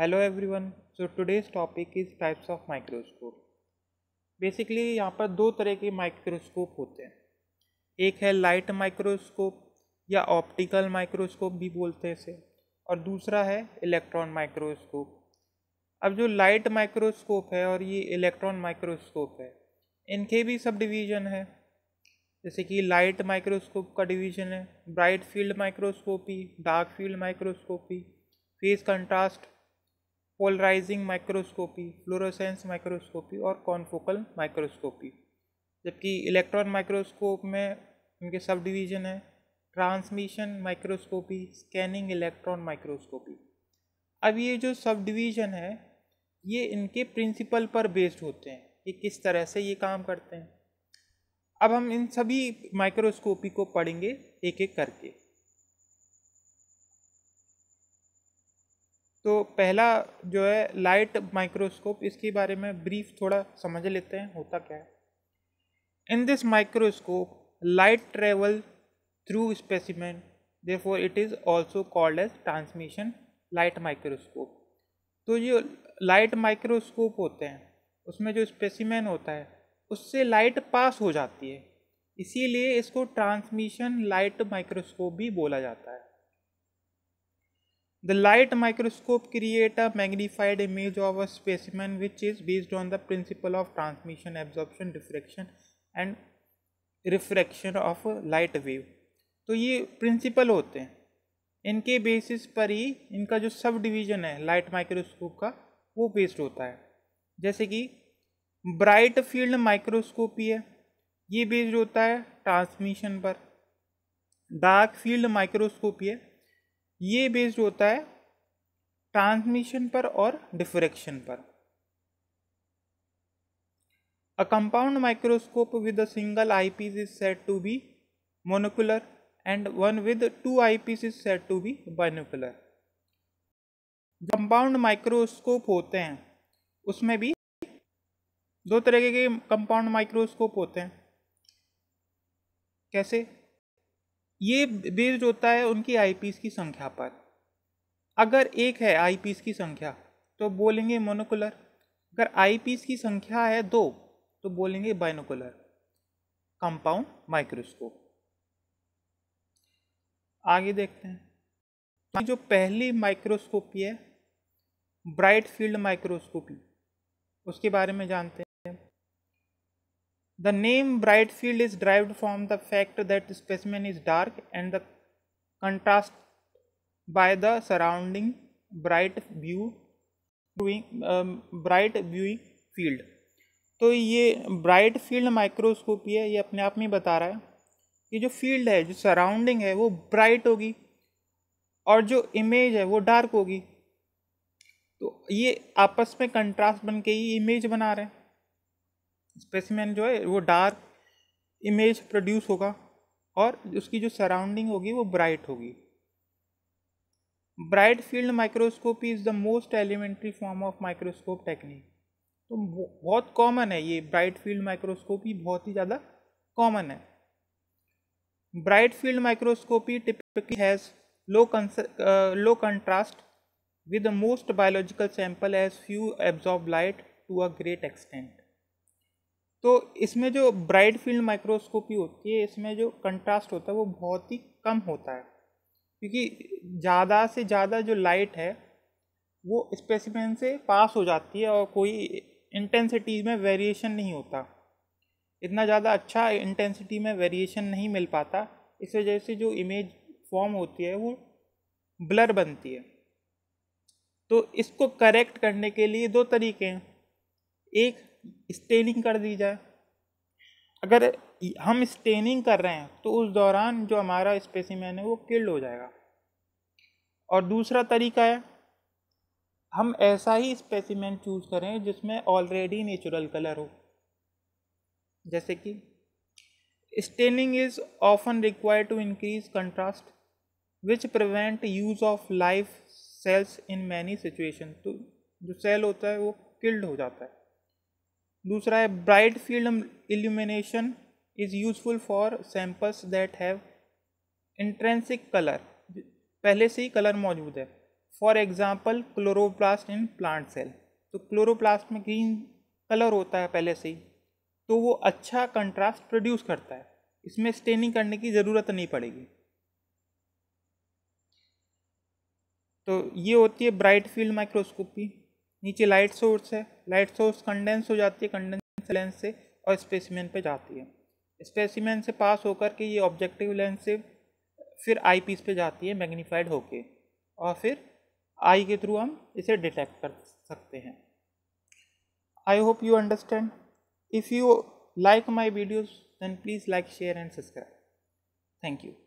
Hello everyone so today's topic is types of microscope basically यहाँ पर दो तरह के माइक्रोस्कोप होते हैं एक है लाइट माइक्रोस्कोप या ऑप्टिकल माइक्रोस्कोप भी बोलते हैं इसे और दूसरा है इलेक्ट्रॉन माइक्रोस्कोप अब जो लाइट माइक्रोस्कोप है और ये इलेक्ट्रॉन माइक्रोस्कोप है इनके भी सब डिवीज़न है जैसे कि लाइट माइक्रोस्कोप का डिवीज़न है bright field microscopy dark field microscopy phase contrast polarising microscopy fluorescence microscopy और कॉनफोकल माइक्रोस्कोपी जबकि इलेक्ट्रॉन माइक्रोस्कोप में उनके सब डिवीजन है transmission microscopy scanning electron microscopy अब ये जो सब डिवीज़न है ये इनके प्रिंसिपल पर बेस्ड होते हैं कि किस तरह से ये काम करते हैं अब हम इन सभी माइक्रोस्कोपी को पढ़ेंगे एक एक करके तो पहला जो है लाइट माइक्रोस्कोप इसके बारे में ब्रीफ थोड़ा समझ लेते हैं होता क्या है in this microscope travel through specimen specimen therefore it is also called as transmission light microscope तो ये लाइट माइक्रोस्कोप होते हैं उसमें जो स्पेसिमेन होता है उससे लाइट पास हो जाती है इसीलिए इसको ट्रांसमिशन लाइट माइक्रोस्कोप भी बोला जाता है the light microscope create a magnified image of a specimen which is based on the principle of transmission absorption diffraction and refraction of light wave तो ये प्रिंसिपल होते हैं इनके बेसिस पर ही इनका जो सब डिवीजन है लाइट माइक्रोस्कोप का वो बेस्ड होता है जैसे कि ब्राइट फील्ड माइक्रोस्कोपी है ये बेस्ड होता है ट्रांसमिशन पर डार्क फील्ड माइक्रोस्कोपी है ये बेस्ड होता है ट्रांसमिशन पर और डिफ्रेक्शन पर a compound microscope with a single eyepiece is set to be monocular and one with two eyepiece is set to be binocular compound microscope होते हैं उसमें भी दो तरह के कंपाउंड माइक्रोस्कोप होते हैं कैसे ये बेस्ड होता है उनकी आई की संख्या पर अगर एक है आई की संख्या तो बोलेंगे मोनोकुलर अगर आई की संख्या है दो तो बोलेंगे बाइनोकुलर कंपाउंड माइक्रोस्कोप आगे देखते हैं जो पहली माइक्रोस्कोपी है ब्राइट फील्ड माइक्रोस्कोपी उसके बारे में जानते हैं The name bright field is derived from the fact that the specimen is dark and the contrast by the surrounding bright view um, bright viewing field. तो ये ब्राइट फील्ड माइक्रोस्कोपी है ये अपने आप में बता रहा है कि जो फील्ड है जो सराउंडिंग है वो ब्राइट होगी और जो इमेज है वो डार्क होगी तो ये आपस में कंट्रास्ट बन के ही इमेज बना रहे हैं स्पेसिमैन जो है वो डार्क इमेज प्रोड्यूस होगा और उसकी जो सराउंडिंग होगी वो ब्राइट होगी bright field microscopy is the most elementary form of microscope technique तो बहुत कॉमन है ये ब्राइट फील्ड माइक्रोस्कोपी बहुत ही ज़्यादा कॉमन है bright field microscopy typically has low low contrast with the most biological sample has few absorb light to a great extent तो इसमें जो ब्राइट फील्ड माइक्रोस्कोपी होती है इसमें जो कंट्रास्ट होता है वो बहुत ही कम होता है क्योंकि ज़्यादा से ज़्यादा जो लाइट है वो स्पेसिमेन से पास हो जाती है और कोई इंटेंसिटी में वेरिएशन नहीं होता इतना ज़्यादा अच्छा इंटेंसिटी में वेरिएशन नहीं मिल पाता इस वजह से जो इमेज फॉर्म होती है वो ब्लर बनती है तो इसको करेक्ट करने के लिए दो तरीके हैं एक स्टेनिंग कर दी जाए अगर हम स्टेनिंग कर रहे हैं तो उस दौरान जो हमारा स्पेसिमैन है वो किल्ड हो जाएगा और दूसरा तरीका है हम ऐसा ही स्पेसिमैन चूज़ करें जिसमें ऑलरेडी नेचुरल कलर हो जैसे कि staining is often required to increase contrast which prevent use of life cells in many situation तो जो सेल होता है वो किल्ड हो जाता है दूसरा है bright field illumination is useful for samples that have intrinsic colour पहले से ही कलर मौजूद है for example chloroplast in plant cell तो क्लोरोप्लास्ट में ग्रीन कलर होता है पहले से ही तो वो अच्छा कंट्रास्ट प्रोड्यूस करता है इसमें स्टेनिंग करने की ज़रूरत नहीं पड़ेगी तो ये होती है ब्राइट फील्ड माइक्रोस्कोपी नीचे लाइट सोर्स है लाइट सोर्स कंडेंस हो जाती है कंडेंस लेंस से और स्पेसीमैन पे जाती है स्पेसीमैन से पास होकर के ये ऑब्जेक्टिव लेंस से फिर आई पीस पे जाती है मैग्नीफाइड होके और फिर आई के थ्रू हम इसे डिटेक्ट कर सकते हैं I hope you understand if you like my videos then please like share and subscribe thank you